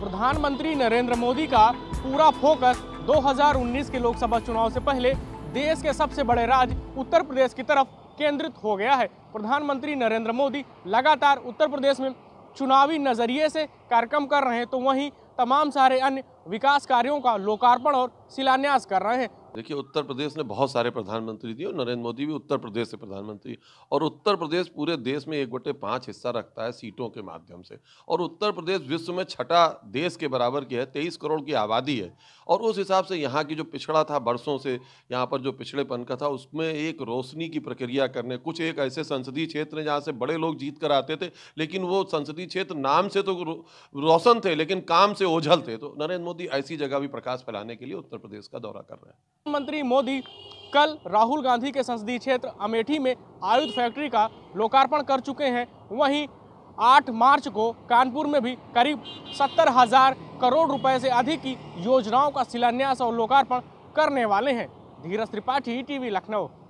प्रधानमंत्री नरेंद्र मोदी का पूरा फोकस 2019 के लोकसभा चुनाव से पहले देश के सबसे बड़े राज्य उत्तर प्रदेश की तरफ केंद्रित हो गया है प्रधानमंत्री नरेंद्र मोदी लगातार उत्तर प्रदेश में चुनावी नज़रिए से कार्यक्रम कर रहे हैं तो वहीं तमाम सारे अन्य विकास कार्यों का लोकार्पण और शिलान्यास कर रहे हैं देखिए उत्तर प्रदेश ने बहुत सारे प्रधानमंत्री दिए और नरेंद्र मोदी भी उत्तर प्रदेश से प्रधानमंत्री और उत्तर प्रदेश पूरे देश में एक बटे पाँच हिस्सा रखता है सीटों के माध्यम से और उत्तर प्रदेश विश्व में छठा देश के बराबर की है तेईस करोड़ की आबादी है और उस हिसाब से यहाँ की जो पिछड़ा था बरसों से यहाँ पर जो पिछड़ेपन का था उसमें एक रोशनी की प्रक्रिया करने कुछ एक ऐसे संसदीय क्षेत्र हैं जहाँ से बड़े लोग जीत कर आते थे लेकिन वो संसदीय क्षेत्र नाम से तो रोशन थे लेकिन काम से ओझल थे तो नरेंद्र मोदी ऐसी जगह भी प्रकाश फैलाने के लिए उत्तर प्रदेश का दौरा कर रहे हैं प्रधानमंत्री मोदी कल राहुल गांधी के संसदीय क्षेत्र अमेठी में आयुध फैक्ट्री का लोकार्पण कर चुके हैं वहीं 8 मार्च को कानपुर में भी करीब सत्तर हजार करोड़ रुपए से अधिक की योजनाओं का शिलान्यास और लोकार्पण करने वाले हैं धीरज त्रिपाठी टीवी लखनऊ